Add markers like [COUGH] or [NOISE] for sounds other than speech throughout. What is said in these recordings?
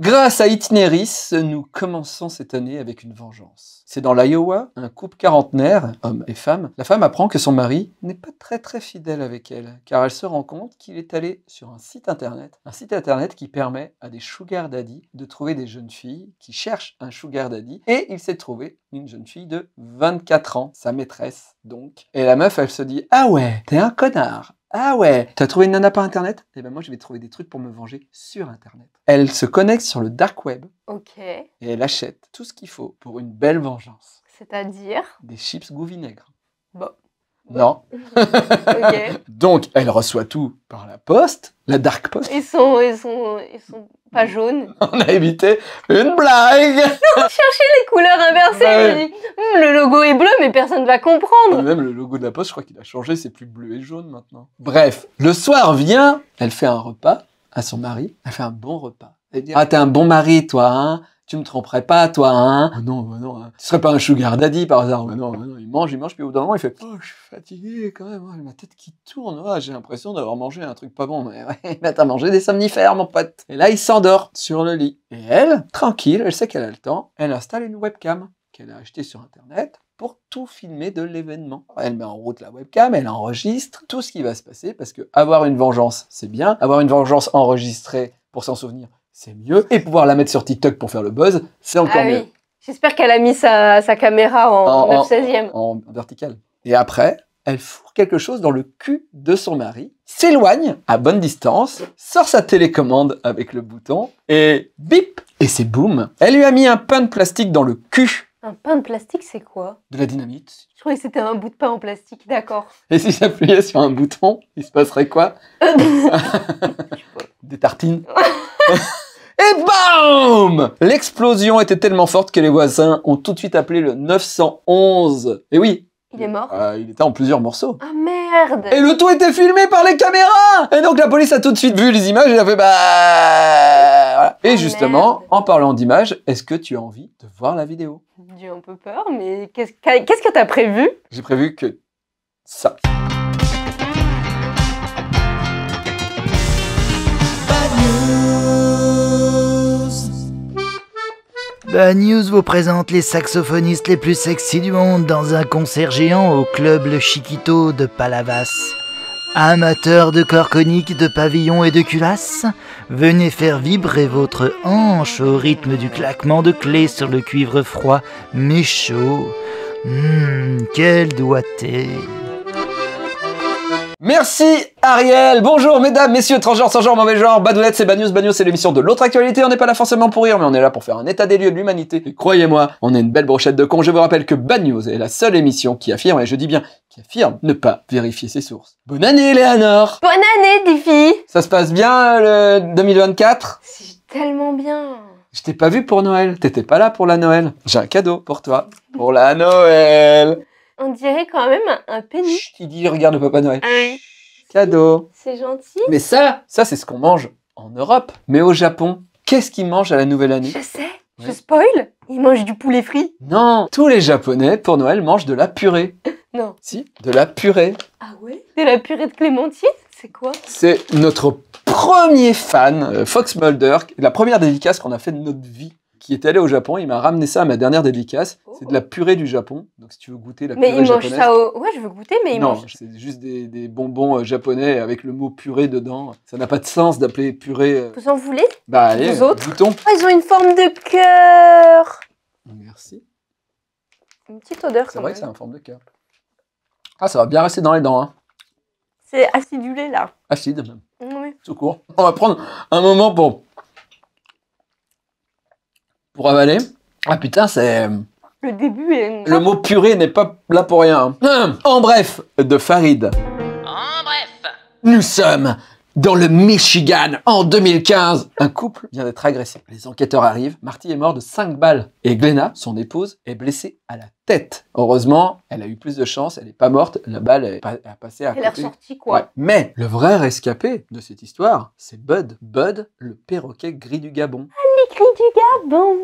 Grâce à Itineris, nous commençons cette année avec une vengeance. C'est dans l'Iowa, un couple quarantenaire, homme et femme, la femme apprend que son mari n'est pas très très fidèle avec elle, car elle se rend compte qu'il est allé sur un site internet, un site internet qui permet à des sugar daddy de trouver des jeunes filles qui cherchent un sugar daddy, et il s'est trouvé une jeune fille de 24 ans, sa maîtresse donc. Et la meuf, elle se dit « Ah ouais, t'es un connard !» Ah ouais, t'as trouvé une nana par internet Eh ben moi je vais trouver des trucs pour me venger sur internet. Elle se connecte sur le dark web. Ok. Et elle achète tout ce qu'il faut pour une belle vengeance. C'est-à-dire Des chips goût vinaigre. Bon, non. [LAUGHS] Donc, elle reçoit tout par la poste, la dark post. Ils sont, ils sont, ils sont pas jaunes. [LAUGHS] On a évité une blague. Non, [LAUGHS] chercher les couleurs inversées. Bah hmm, le logo est bleu, mais personne ne va comprendre. Même le logo de la poste, je crois qu'il a changé, c'est plus bleu et jaune maintenant. Bref, le soir vient, elle fait un repas à son mari, elle fait un bon repas. Elle dit, ah, t'es un bon mari, toi, hein tu me tromperais pas, toi, hein ah Non, bah non, tu hein. serais pas un sugar daddy par hasard bah non, bah non, il mange, il mange, puis au bout d'un moment, il fait Oh, je suis fatigué quand même, ma tête qui tourne, ah, j'ai l'impression d'avoir mangé un truc pas bon. Mais ouais, [LAUGHS] t'as mangé des somnifères, mon pote. Et là, il s'endort sur le lit. Et elle, tranquille, elle sait qu'elle a le temps, elle installe une webcam qu'elle a achetée sur Internet pour tout filmer de l'événement. Elle met en route la webcam, elle enregistre tout ce qui va se passer, parce que avoir une vengeance, c'est bien. Avoir une vengeance enregistrée pour s'en souvenir, c'est mieux. Et pouvoir la mettre sur TikTok pour faire le buzz, c'est encore ah mieux. J'espère qu'elle a mis sa, caméra en, 16 e en, verticale. Et après, elle fourre quelque chose dans le cul de son mari, s'éloigne à bonne distance, sort sa télécommande avec le bouton et bip Et c'est boum Elle lui a mis un pain de plastique dans le cul. Un pain de plastique, c'est quoi De la dynamite. Je croyais que c'était un bout de pain en plastique, d'accord. Et si j'appuyais sur un bouton, il se passerait quoi [LAUGHS] Des tartines. [LAUGHS] Et bam L'explosion était tellement forte que les voisins ont tout de suite appelé le 911. Et oui, il est mort euh, Il était en plusieurs morceaux. Ah merde Et le tout était filmé par les caméras Et donc la police a tout de suite vu les images et a fait bah... Et ah, justement, en parlant d'images, est-ce que tu as envie de voir la vidéo J'ai un peu peur, mais qu'est-ce que t'as prévu J'ai prévu que ça. Bad News vous présente les saxophonistes les plus sexy du monde dans un concert géant au club Le Chiquito de Palavas. Amateurs de corps coniques, de pavillons et de culasses, venez faire vibrer votre hanche au rythme du claquement de clés sur le cuivre froid mais chaud. Hum, quel doigté Merci Ariel Bonjour mesdames, messieurs, transgenres, sans genre, mauvais genre, badoulette, c'est Bad News, c'est l'émission de l'autre actualité, on n'est pas là forcément pour rire, mais on est là pour faire un état des lieux de l'humanité. Et croyez-moi, on est une belle brochette de cons, je vous rappelle que Bad est la seule émission qui affirme, et je dis bien qui affirme, ne pas vérifier ses sources. Bonne année Léonore Bonne année Diffie Ça se passe bien le 2024 C'est tellement bien je t'ai pas vu pour Noël, t'étais pas là pour la Noël. J'ai un cadeau pour toi. Pour la Noël on dirait quand même un, pénis. Chut, il dit regarde Papa Noël. Cadeau. C'est gentil. Mais ça, ça c'est ce qu'on mange en Europe. Mais au Japon, qu'est-ce qu'ils mangent à la nouvelle année Je sais. Je spoil Ils mangent du poulet frit Non Tous les Japonais, pour Noël, mangent de la purée. [LAUGHS] non. Si, de la purée. Ah ouais De la purée de clémentine C'est quoi C'est notre premier fan, euh, Fox Mulder, la première dédicace qu'on a fait de notre vie qui est allé au Japon. Il m'a ramené ça à ma dernière dédicace. Oh. C'est de la purée du Japon. Donc, si tu veux goûter la purée japonaise. Mais il mange ça Ouais, je veux goûter, mais il non, mange. c'est juste des, bonbons euh, japonais avec le mot purée dedans. Ça n'a pas de sens d'appeler purée. Euh. Vous en voulez Bah, les autres. Oh, ils ont une forme de cœur. Merci. Une petite odeur C'est vrai que c'est une forme de cœur. Ah, ça va bien rester dans les dents. Hein. C'est acidulé là. Acide, même. Oui. Tout court. On va prendre un moment pour pour avaler. Ah putain, c'est. Le début est. Le mot purée n'est pas là pour rien. Hein. Ah. En bref, de Farid. En bref. Nous sommes dans le Michigan, en 2015, un couple vient d'être agressé. Les enquêteurs arrivent, Marty est mort de 5 balles et Glenna, son épouse, est blessée à la tête. Heureusement, elle a eu plus de chance, elle n'est pas morte, la balle est a passé à côté. est ressortie quoi. Mais le vrai rescapé de cette histoire, c'est Bud. Bud, le perroquet gris du Gabon. Ah, gris du Gabon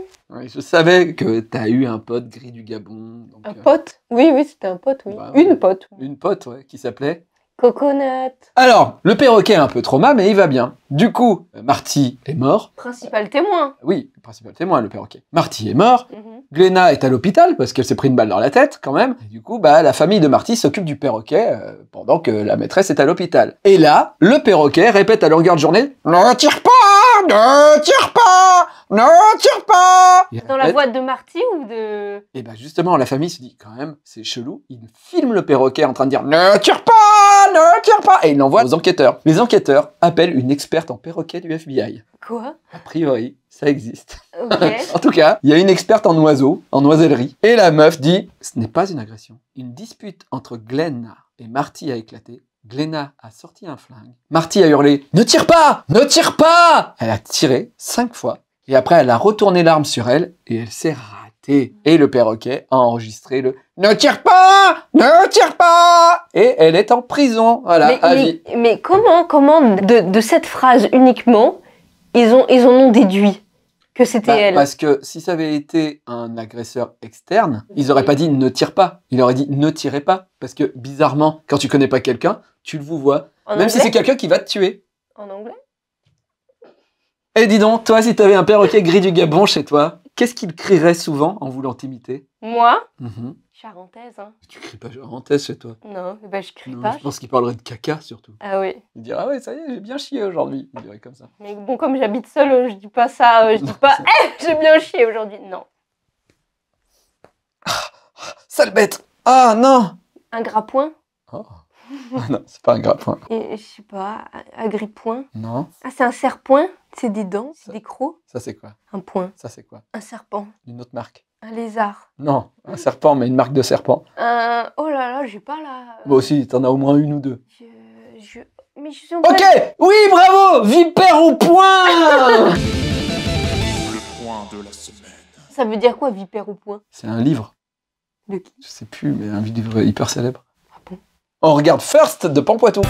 Je savais que tu as eu un pote gris du Gabon. un euh, pote Oui, oui, c'était un pote, oui. Bah, une pote. Une pote, qui s'appelait Coconut. Alors, le perroquet est un peu trop trauma, mais il va bien. Du coup, euh, Marty est mort. Principal témoin. Euh, oui, principal témoin, le perroquet. Marty est mort. Mhm. est à l'hôpital parce qu'elle s'est pris une balle dans la tête quand même. du coup, bah, la famille de Marty s'occupe du perroquet euh, pendant que la maîtresse est à l'hôpital. Et là, le perroquet répète à longueur de journée Ne tire pas Ne tire pas Ne tire pas Dans la voix de Marty ou de. Et eh bien, justement, la famille se dit quand même, c'est chelou. Il filme le perroquet en train de dire Ne tire pas Ne tire pas Et il l'envoie aux enquêteurs. Les enquêteurs appellent une experte en perroquet du FBI. Quoi A priori, ça existe. [LAUGHS] en tout cas, il y a une experte en oiseaux, en oisellerie, et la meuf dit Ce n'est pas une agression. Une dispute entre Glenna et Marty a éclaté. Glenna a sorti un flingue. Marty a hurlé Ne tire pas Ne tire pas Elle a tiré cinq fois, et après elle a retourné l'arme sur elle, et elle s'est et le perroquet a enregistré le Ne tire pas Ne tire pas Et elle est en prison, voilà, mais, comment, comment de, cette phrase uniquement, ils, ont, ils en ont déduit que c'était bah, elle Parce que si ça avait été un agresseur externe, ils n'auraient pas dit Ne tire pas. Ils auraient dit Ne tirez pas. Parce que bizarrement, quand tu connais pas quelqu'un, tu le vois. même si c'est quelqu'un qui va te tuer. En anglais et eh, dis donc, toi, si tu avais un perroquet gris du Gabon chez toi, Qu'est-ce qu'il crierait souvent en voulant t'imiter Moi Charentaise, mhm. hein. Tu cries pas charentaise chez toi Non, bah je crie pas. Je pense qu'il parlerait de caca surtout. Ah oui. Il dirait ah ouais ça y est j'ai bien chié aujourd'hui. Il dirait comme ça. Mais bon comme j'habite seul euh, je dis pas ça, euh, je dis pas [LAUGHS] eh, j'ai bien chié aujourd'hui. Non. Ah, sale bête. Ah non. Un grappoint. Oh. Ah non, c'est pas un gras Et, je sais pas, un point Non. Ah, c'est un serpoint C'est des dents, c'est des crocs Ça, c'est quoi Un point. Ça, c'est quoi Un serpent. Une autre marque un lézard. Non, un serpent, mais une marque de serpent. Euh, oh là là, j'ai pas la... Euh, Moi aussi, t'en as au moins une ou deux. Je, je... Mais je suis en Ok Oui, bravo Vipère au point Le point de la semaine. Ça veut dire quoi, Vipère au point C'est un livre. De qui Je sais plus, mais un livre hyper célèbre. On regarde First de Pampoitou.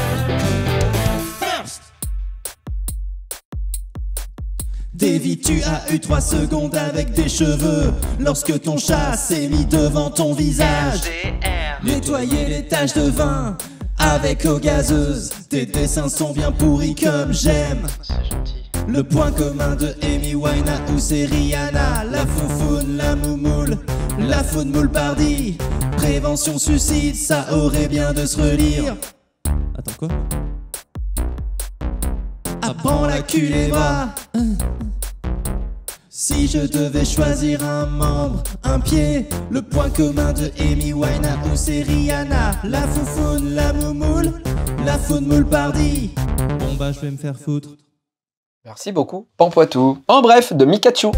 Davy, tu as eu 3 secondes avec des cheveux Lorsque ton chat s'est mis devant ton visage Nettoyer les taches de vin avec eau gazeuse Tes dessins sont bien pourris comme j'aime oh, le point commun de Amy Winehouse et Rihanna, la foufoune, la moumoule la faune moule pardi prévention suicide, ça aurait bien de se relire. Attends quoi ah. Apprends la cul et Si je devais choisir un membre, un pied, le point commun de Amy Winehouse ou Rihanna, la foufoune, la moumoule, la faune moule pardi Bon bah je vais me faire foutre. Merci beaucoup, Pampoitou. En bref, de Mikachu.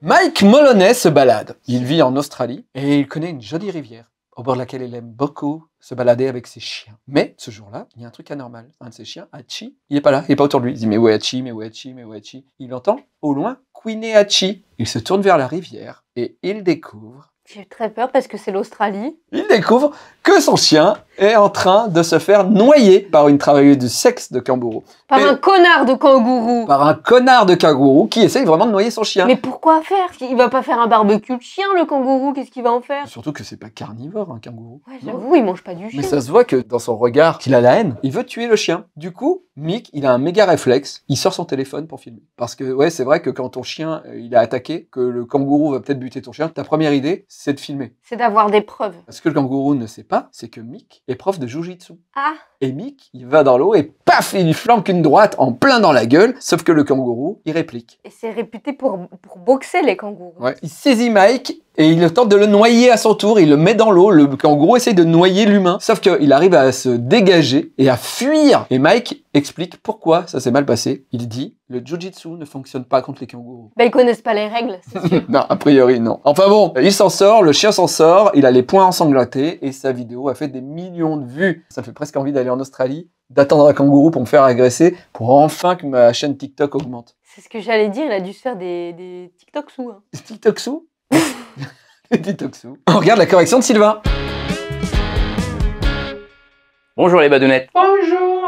Mike Moloney se balade. Il vit en Australie et il connaît une jolie rivière au bord de laquelle il aime beaucoup se balader avec ses chiens. Mais ce jour-là, il y a un truc anormal. Un de ses chiens, Hachi, il n'est pas là, il n'est pas autour de lui. Il dit Mais où est Hachi Mais où est Hachi Mais où est Hachi Il entend au loin et Hachi. Il se tourne vers la rivière et il découvre j'ai très peur parce que c'est l'Australie. Il découvre que son chien est en train de se faire noyer par une travailleuse du sexe de kangourou. Par un connard de kangourou. Par un connard de kangourou qui essaye vraiment de noyer son chien. Mais pourquoi faire Il va pas faire un barbecue de chien, le kangourou. Qu'est-ce qu'il va en faire Surtout que c'est pas carnivore, un kangourou. Ouais, j'avoue, il mange pas du chien. Mais ça se voit que dans son regard, qu'il a la haine. Il veut tuer le chien. Du coup, Mick, il a un méga réflexe, il sort son téléphone pour filmer. Parce que, ouais, c'est vrai que quand ton chien, euh, il a attaqué, que le kangourou va peut-être buter ton chien, ta première idée, c'est de filmer. C'est d'avoir des preuves. Ce que le kangourou ne sait pas, c'est que Mick est prof de jujitsu. Ah Et Mick, il va dans l'eau et paf, il flanque une droite en plein dans la gueule, sauf que le kangourou, il réplique. Et c'est réputé pour, pour boxer les kangourous. Ouais. Il saisit Mike et il tente de le noyer à son tour, il le met dans l'eau, le, kangourou gros essaye de noyer l'humain, sauf qu'il arrive à se dégager et à fuir. Et Mike explique pourquoi ça s'est mal passé. Il dit le jujitsu ne fonctionne pas contre les kangourous. Bah, ils connaissent pas les règles, c'est sûr. [LAUGHS] non, a priori, non. Enfin bon, il s'en sort, le chien s'en sort, il a les poings ensanglantés et sa vidéo a fait des millions de vues. Ça me fait presque envie d'aller en Australie, d'attendre un kangourou pour me faire agresser, pour enfin que ma chaîne TikTok augmente. C'est ce que j'allais dire, il a dû se faire des, des TikTok sous. Hein. Des TikTok sous [LAUGHS] On regarde la correction de Sylvain. Bonjour les badounettes. Bonjour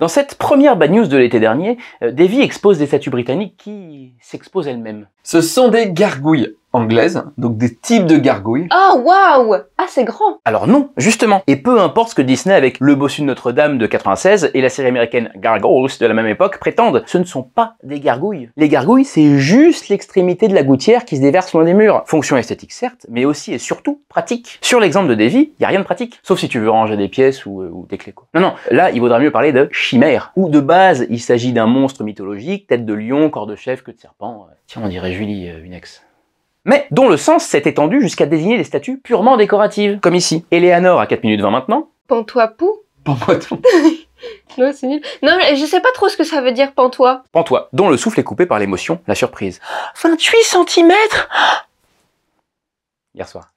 Dans cette première bad news de l'été dernier, euh, Davy expose des statues britanniques qui s'exposent elles-mêmes. Ce sont des gargouilles anglaise, donc des types de gargouilles. Oh waouh Ah c'est grand Alors non, justement. Et peu importe ce que Disney avec Le Bossu de Notre-Dame de 96 et la série américaine Gargoyles de la même époque prétendent, ce ne sont pas des gargouilles. Les gargouilles, c'est juste l'extrémité de la gouttière qui se déverse loin des murs. Fonction esthétique certes, mais aussi et surtout pratique. Sur l'exemple de Davy, il y a rien de pratique, sauf si tu veux ranger des pièces ou, euh, des clés quoi. Non non, là il vaudrait mieux parler de chimère où de base il s'agit d'un monstre mythologique, tête de lion, corps de chef, que de serpent. Euh. Tiens, on dirait Julie une euh, ex mais dont le sens s'est étendu jusqu'à désigner des statues purement décoratives, comme ici. Eleanor à 4 minutes 20 maintenant. Pantois pou Pantois [LAUGHS] Non, c'est nul. Non, je sais pas trop ce que ça veut dire pantois. Pantois, dont le souffle est coupé par l'émotion, la surprise. 28 [GASPS] cm Hier soir.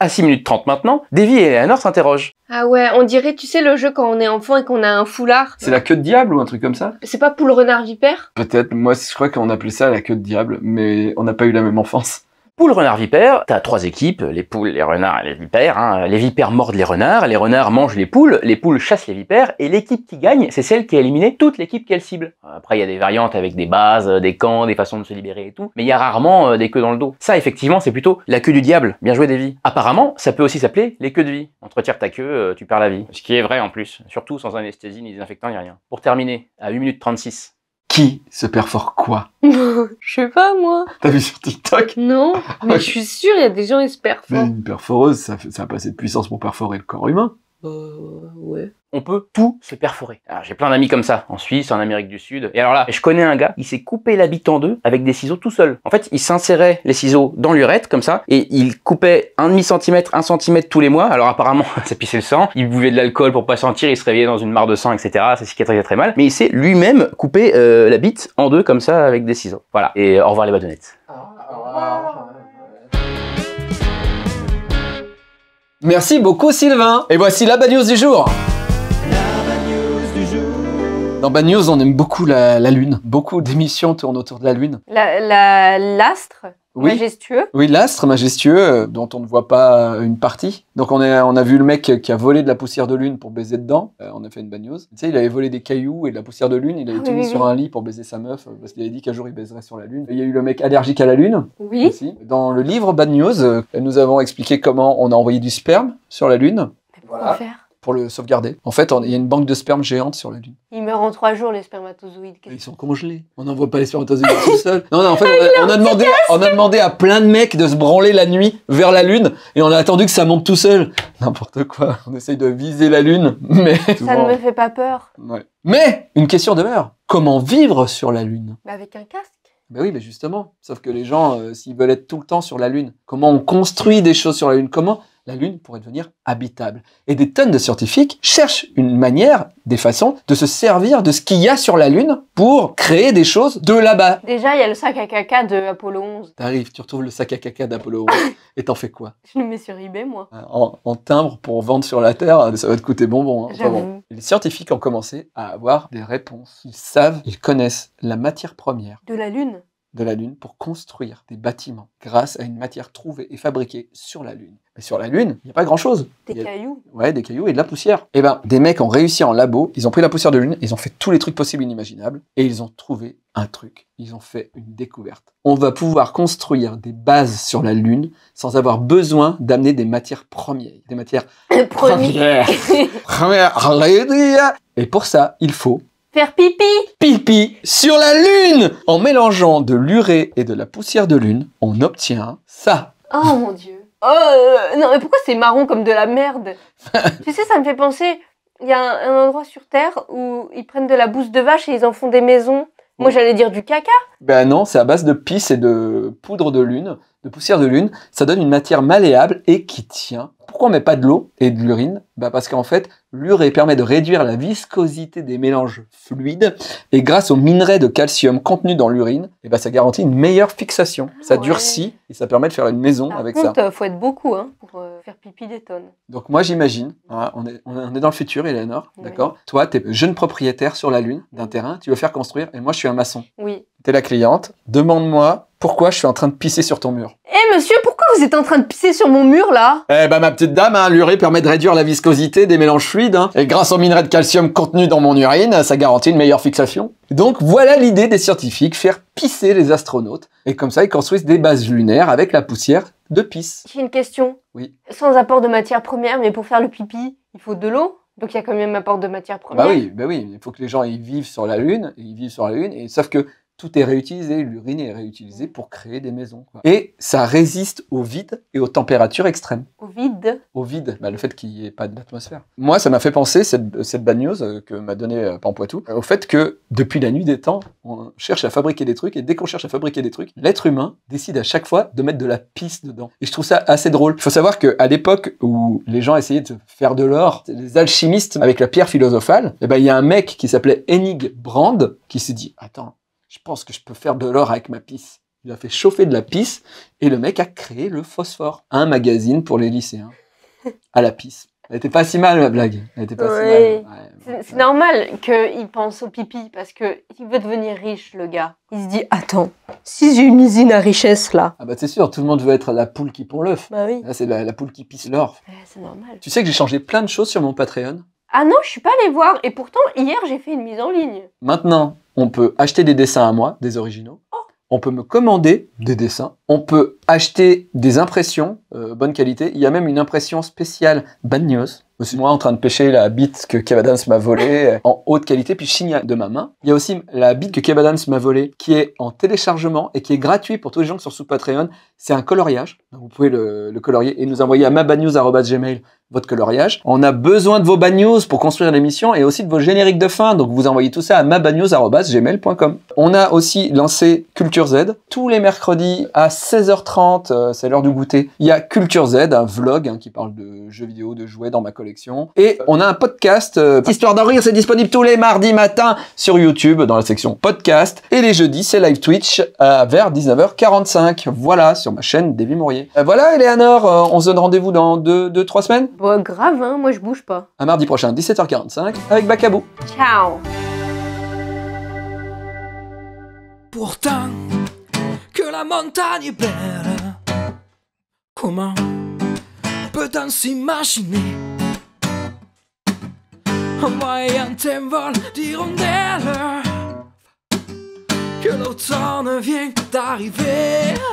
À 6 minutes 30 maintenant, Davy et Eleanor s'interrogent. Ah ouais, on dirait, tu sais, le jeu quand on est enfant et qu'on a un foulard. C'est la queue de diable ou un truc comme ça C'est pas poule renard vipère Peut-être, moi je crois qu'on appelait ça la queue de diable, mais on n'a pas eu la même enfance. Poule, renard, vipère, t'as trois équipes, les poules, les renards et les vipères. Hein. Les vipères mordent les renards, les renards mangent les poules, les poules chassent les vipères, et l'équipe qui gagne, c'est celle qui a éliminé toute l'équipe qu'elle cible. Après, il y a des variantes avec des bases, des camps, des façons de se libérer et tout, mais il y a rarement euh, des queues dans le dos. Ça, effectivement, c'est plutôt la queue du diable. Bien joué, vies. Apparemment, ça peut aussi s'appeler les queues de vie. Entretire ta queue, euh, tu perds la vie. Ce qui est vrai en plus, surtout sans anesthésie ni désinfectant ni rien. Pour terminer, à 8 minutes 36, qui se perfore quoi [LAUGHS] Je sais pas, moi. T'as vu sur TikTok Non, mais [LAUGHS] je suis sûre, il y a des gens, qui se perforent. une perforeuse, ça, ça a pas assez de puissance pour perforer le corps humain. Bah, ouais. On peut tout se perforer. Alors j'ai plein d'amis comme ça, en Suisse, en Amérique du Sud. Et alors là, je connais un gars, il s'est coupé la bite en deux avec des ciseaux tout seul. En fait, il s'insérait les ciseaux dans l'urette, comme ça, et il coupait un demi centimètre, un centimètre tous les mois. Alors apparemment, [LAUGHS] ça pissait le sang. Il buvait de l'alcool pour pas sentir, il se réveillait dans une mare de sang, etc. Ça cicatrisait très mal. Mais il s'est lui-même coupé euh, la bite en deux comme ça avec des ciseaux. Voilà. Et au revoir les badonnettes. Merci beaucoup Sylvain. Et voici la bad news du jour. Dans Bad News, on aime beaucoup la, Lune. Beaucoup d'émissions tournent autour de la Lune. L'astre la, oui. Oui, l'astre majestueux euh, dont on ne voit pas euh, une partie. Donc on a, on a vu le mec qui a volé de la poussière de lune pour baiser dedans. Euh, on a fait une bagnose. Tu sais, il avait volé des cailloux et de la poussière de lune. Il avait ah sur un lit pour baiser sa meuf parce qu'il avait dit qu'un jour il baiserait sur la lune. il y a eu le mec allergique à la lune. Oui. Dans le livre Bad News, nous avons expliqué comment on a envoyé du sperme sur la lune. faire pour le sauvegarder. En fait, il y a une banque de sperme géante sur la Lune. Ils meurent en trois jours, les spermatozoïdes. Ils sont congelés. On n'envoie pas les spermatozoïdes tout seuls. Non, non, en fait, [LAUGHS] on a, demandé, on a demandé à plein de mecs de se branler la nuit vers la Lune et on a attendu que ça monte tout seul. N'importe quoi. On essaye de viser la Lune, mais. Ça ne me fait pas peur. Mais une question demeure. Comment vivre sur la Lune bah, Avec un casque. Ben oui, mais justement. Sauf que les gens, euh, s'ils veulent être tout le temps sur la Lune, comment on construit des choses sur la Lune Comment la Lune pourrait devenir habitable. Et des tonnes de scientifiques cherchent une manière, des façons, de se servir de ce qu'il y a sur la Lune pour créer des choses de là-bas. Déjà, il y a le sac à caca de Apollo 11. T'arrives, tu retrouves le sac à caca d'Apollo 11 [LAUGHS] et t'en fais quoi Je le mets sur eBay, moi. Ah, en, timbre pour vendre sur la Terre, ça va te coûter bonbon. Hein. Les scientifiques ont commencé à avoir des réponses. Ils savent, ils connaissent la matière première. De la Lune de la Lune pour construire des bâtiments grâce à une matière trouvée et fabriquée sur la Lune. Mais sur la Lune, il n'y a pas grand-chose. Des cailloux. Ouais, des cailloux et de la poussière. Eh ben, des mecs ont réussi en labo, ils ont pris la poussière de Lune, ils ont fait tous les trucs possibles et inimaginables, et ils ont trouvé un truc. Ils ont fait une découverte. On va pouvoir construire des bases sur la Lune sans avoir besoin d'amener des matières premières. Des matières [COUGHS] premières. [LAUGHS] Et pour ça, il faut pipi Pipi sur la lune En mélangeant de l'urée et de la poussière de lune, on obtient ça. Oh mon dieu. Oh, euh, non, mais pourquoi c'est marron comme de la merde [LAUGHS] Tu sais, ça me fait penser, il y a un, endroit sur Terre où ils prennent de la bouse de vache et ils en font des maisons. Moi, mm. j'allais dire du caca. Ben non, c'est à base de pisse et de poudre de lune poussière de lune, ça donne une matière malléable et qui tient. Pourquoi on met pas de l'eau et de l'urine bah Parce qu'en fait, l'urée permet de réduire la viscosité des mélanges fluides et grâce aux minerais de calcium contenus dans l'urine, eh bah, ça garantit une meilleure fixation. Ça durcit et ça permet de faire une maison avec ça. Il faut être beaucoup hein, pour euh, faire pipi des tonnes. Donc moi j'imagine, hein, on, est, dans le futur Eleanor, d'accord Toi, tu es jeune propriétaire sur la Lune d'un terrain, tu veux faire construire et moi je suis un maçon. Oui. T'es la cliente, demande-moi pourquoi je suis en train de pisser sur ton mur. Eh monsieur, pourquoi vous êtes en train de pisser sur mon mur là Eh ben, ma petite dame, hein, l'urée permet de réduire la viscosité des mélanges fluides, hein. et grâce aux minerai de calcium contenu dans mon urine, ça garantit une meilleure fixation. Donc voilà l'idée des scientifiques, faire pisser les astronautes, et comme ça ils construisent des bases lunaires avec la poussière de pisse. J'ai une question. Oui. Sans apport de matière première, mais pour faire le pipi, il faut de l'eau donc il y a quand même apport de matière bah première. Bah oui, bah oui, il faut que les gens ils vivent sur la Lune, ils vivent sur la Lune, et savent que tout est réutilisé, l'urine est réutilisée pour créer des maisons. Et ça résiste au vide et aux températures extrêmes. Au vide Au vide, bah, le fait qu'il n'y ait pas d'atmosphère. Moi, ça m'a fait penser, cette, cette bagnose euh, que m'a donnée euh, Pampoitou, au fait que depuis la nuit des temps, on cherche à fabriquer des trucs, et dès qu'on cherche à fabriquer des trucs, l'être humain décide à chaque fois de mettre de la pisse dedans. Et je trouve ça assez drôle. Il faut savoir qu'à l'époque où les gens essayaient de faire de l'or, les alchimistes avec la pierre philosophale, eh ben, il ben, y a un mec qui s'appelait Enig Brand qui s'est dit, attends, je pense que je peux faire de l'or avec ma pisse. Il a fait chauffer de la pisse et le mec a créé le phosphore, un magazine pour les lycéens [LAUGHS] à la pisse. Elle n'était pas si mal, la blague. Elle pas si mal. c'est, normal qu'il pense au pipi parce qu'il veut devenir riche, le gars. Il se dit Attends, si j'ai une usine à richesse là. Ah bah c'est sûr, tout le monde veut être la poule qui pond l'œuf. Bah oui. c'est la, la poule qui pisse l'or. c'est normal. Tu sais que j'ai changé plein de choses sur mon Patreon. Ah non, je suis pas allée voir. Et pourtant, hier, j'ai fait une mise en ligne. Maintenant, on peut acheter des dessins à moi, des originaux. Oh. On peut me commander des dessins. On peut acheter des impressions euh, bonne qualité. Il y a même une impression spéciale bad news. Moi, en train de pêcher la bite que Kev m'a volée euh, en haute qualité, puis signale de ma main. Il y a aussi la bite que Kev m'a volée, qui est en téléchargement et qui est gratuit pour tous les gens qui sont sous Patreon. C'est un coloriage. Donc, vous pouvez le, le, colorier et nous envoyer à mabadnews.gmail votre coloriage. On a besoin de vos bad news pour construire l'émission et aussi de vos génériques de fin. Donc, vous envoyez tout ça à mabadnews.gmail.com. On a aussi lancé Culture Z tous les mercredis à 16h30 euh, c'est l'heure du goûter. Il y a Culture Z, un vlog hein, qui parle de jeux vidéo, de jouets dans ma collection. Et euh. on a un podcast, euh, Histoire d'en rire, c'est disponible tous les mardis matin sur YouTube dans la section podcast. Et les jeudis, c'est live Twitch vers 19h45. Voilà, sur ma chaîne Davy Mourier. voilà, Eleanor, on se donne rendez-vous dans 2-3 deux, semaines bah, Grave, hein, moi je bouge pas. À mardi prochain, 17h45, avec Bacabou. Ciao Pourtant que la montagne est belle. Comment peut-on s'imaginer en voyant un vol d'hirondelles que l'automne vient d'arriver?